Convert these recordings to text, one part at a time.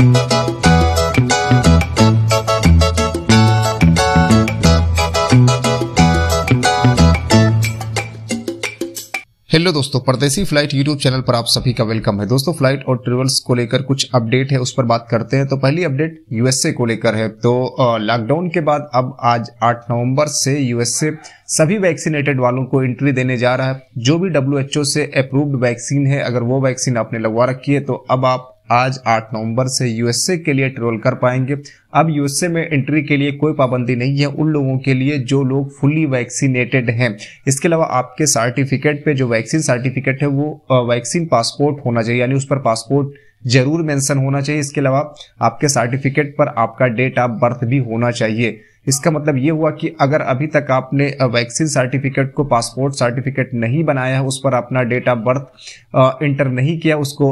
Hello दोस्तों परदेसी flight YouTube channel पर आप सभी का वेलकम है दोस्तों फ्लाइट और ट्रेवल्स को लेकर कुछ अपडेट है उस पर बात करते हैं तो पहली अपडेट यूएसए को लेकर है तो लॉकडाउन के बाद अब आज 8 नवंबर से यूएसए सभी वैक्सीनेटेड वालों को एंट्री देने जा रहा है जो भी डब्ल्यू से अप्रूव्ड वैक्सीन है अगर वो वैक्सीन आपने लगवा रखी है तो अब आप आज 8 नवंबर से यूएसए के लिए ट्रेवल कर पाएंगे अब यूएसए में एंट्री के लिए कोई पाबंदी नहीं है उन लोगों के लिए जो लोग फुली वैक्सीनेटेड हैं इसके अलावा आपके सर्टिफिकेट पे जो वैक्सीन सर्टिफिकेट है वो वैक्सीन पासपोर्ट होना चाहिए यानी उस पर पासपोर्ट जरूर मेंशन होना चाहिए इसके अलावा आपके सर्टिफिकेट पर आपका डेट ऑफ बर्थ भी होना चाहिए इसका मतलब ये हुआ कि अगर अभी तक आपने वैक्सीन सर्टिफिकेट को पासपोर्ट सर्टिफिकेट नहीं बनाया है उस पर अपना डेट ऑफ बर्थ इंटर नहीं किया उसको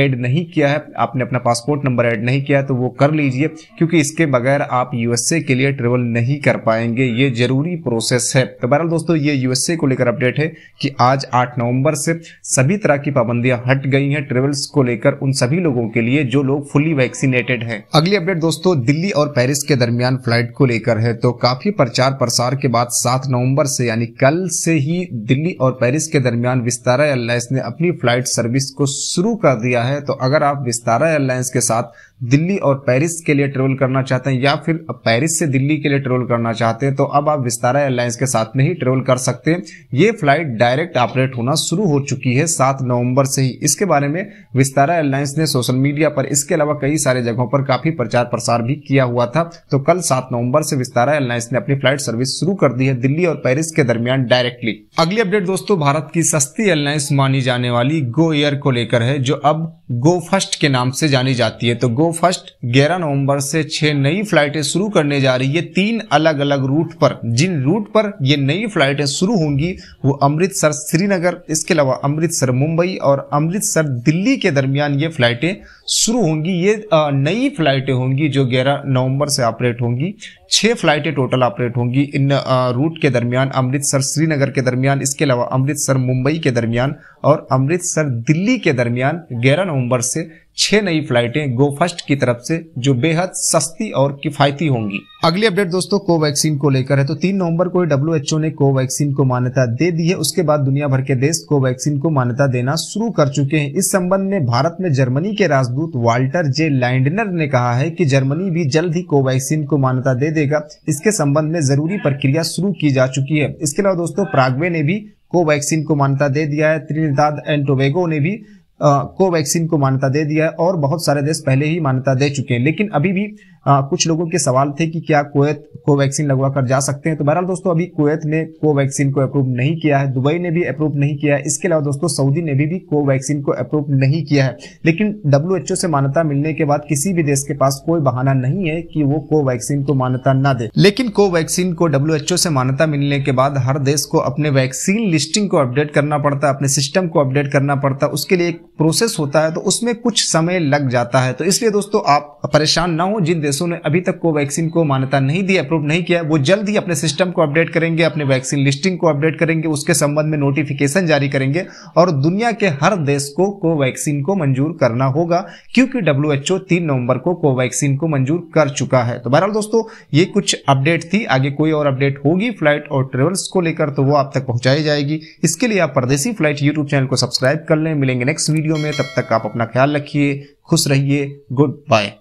ऐड नहीं किया है आपने अपना पासपोर्ट नंबर ऐड नहीं किया तो वो कर लीजिए क्योंकि इसके बगैर आप यूएसए के लिए ट्रेवल नहीं कर पाएंगे ये जरूरी प्रोसेस है तो बहरहाल दोस्तों ये यूएसए को लेकर अपडेट है कि आज आठ नवंबर से सभी तरह की पाबंदियां हट गई हैं ट्रेवल्स को लेकर उन सभी लोगों के लिए जो लोग फुली वैक्सीनेटेड हैं अगली अपडेट दोस्तों दिल्ली और पेरिस के दरमियान फ्लाइट को लेकर है तो काफी प्रचार प्रसार के बाद 7 नवंबर से यानी कल से ही दिल्ली और पेरिस के दरमियान विस्तारा एयरलाइंस ने अपनी फ्लाइट सर्विस को शुरू कर दिया है तो अगर आप विस्तारा एयरलाइंस के साथ दिल्ली और पेरिस के लिए ट्रेवल करना चाहते हैं या फिर पेरिस से दिल्ली के लिए ट्रेवल करना चाहते हैं तो अब आप विस्तारा एयरलाइंस के साथ में ही ट्रेवल कर सकते हैं ये फ्लाइट डायरेक्ट ऑपरेट होना शुरू हो चुकी है सात नवंबर से ही इसके बारे में विस्तारा एयरलाइंस ने सोशल मीडिया पर इसके अलावा कई सारे जगहों पर काफी प्रचार प्रसार भी किया हुआ था तो कल सात नवंबर से विस्तारा एयरलाइंस ने अपनी फ्लाइट सर्विस शुरू कर दी है दिल्ली और पेरिस के दरमियान डायरेक्टली अगली अपडेट दोस्तों भारत की सस्ती एयरलाइंस मानी जाने वाली गो एयर को लेकर है जो अब गो फर्स्ट के नाम से जानी जाती है तो गो फर्स्ट ग्यारह नवंबर से छह नई फ्लाइटें शुरू करने जा रही है तीन अलग अलग रूट पर जिन रूट पर ये नई फ्लाइटें शुरू होंगी वो अमृतसर श्रीनगर इसके अलावा अमृतसर मुंबई और अमृतसर दिल्ली के दरमियान ये फ्लाइटें शुरू होंगी ये नई फ्लाइटें होंगी जो ग्यारह नवंबर से ऑपरेट होंगी छह फ्लाइटें टोटल ऑपरेट होंगी इन रूट के दरमियान अमृतसर श्रीनगर के दरमियान इसके अलावा अमृतसर मुंबई के दरमियान और अमृतसर दिल्ली के दरमियान ग्यारह नवंबर से छह नई फ्लाइटें गो फर्स्ट की तरफ से जो बेहद सस्ती और किफायती होंगी अगली अपडेट दोस्तों कोवैक्सीन को लेकर है तो तीन नवंबर को डब्ल्यू ने कोवैक्सीन को मान्यता दे दी है उसके बाद दुनिया भर के देश कोवैक्सीन को मान्यता देना शुरू कर चुके हैं इस संबंध में भारत में जर्मनी के राजदूत वाल्टर जे लैंडनर ने कहा है की जर्मनी भी जल्द ही कोवैक्सीन को मान्यता दे देगा इसके संबंध में जरूरी प्रक्रिया शुरू की जा चुकी है इसके अलावा दोस्तों प्रागवे ने भी कोवैक्सीन को मान्यता दे दिया है त्रिनिदाद एंड टोबेगो ने भी कोवैक्सीन को मान्यता दे दिया है और बहुत सारे देश पहले ही मान्यता दे चुके हैं लेकिन अभी भी आ, कुछ लोगों के सवाल थे कि क्या कोवैत कोवैक्सीन लगवा कर जा सकते हैं तो बहरहाल दोस्तों अभी कोवैत ने कोवैक्सीन को अप्रूव नहीं किया है दुबई ने भी अप्रूव नहीं किया है इसके अलावा दोस्तों सऊदी ने भी, भी कोवैक्सीन को अप्रूव नहीं किया है लेकिन डब्ल्यू से मान्यता मिलने के बाद किसी भी देश के पास कोई बहाना नहीं है कि वो कोवैक्सीन को मान्यता न दे लेकिन कोवैक्सीन को डब्ल्यू से मान्यता मिलने के बाद हर देश को अपने वैक्सीन लिस्टिंग को अपडेट करना पड़ता है अपने सिस्टम को अपडेट करना पड़ता है उसके लिए एक प्रोसेस होता है तो उसमें कुछ समय लग जाता है तो इसलिए दोस्तों आप परेशान ना हो जिन देशों ने अभी तक कोवैक्सीन को मान्यता नहीं दी अप्रूव नहीं किया वो जल्द ही अपने सिस्टम को अपडेट करेंगे अपने वैक्सीन लिस्टिंग को अपडेट करेंगे उसके संबंध में नोटिफिकेशन जारी करेंगे और दुनिया के हर देश को कोवैक्सीन को मंजूर करना होगा क्योंकि डब्ल्यू तीन नवंबर को कोवैक्सीन को मंजूर कर चुका है तो बहरहाल दोस्तों ये कुछ अपडेट थी आगे कोई और अपडेट होगी फ्लाइट और ट्रेवल्स को लेकर तो वो आप तक पहुंचाई जाएगी इसके लिए आप परदेशी फ्लाइट यूट्यूब चैनल को सब्सक्राइब कर लें मिलेंगे नेक्स्ट वीडियो में तब तक आप अपना ख्याल रखिए खुश रहिए गुड बाय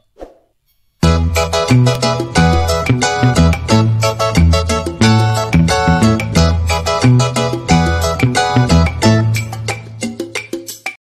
Thank you.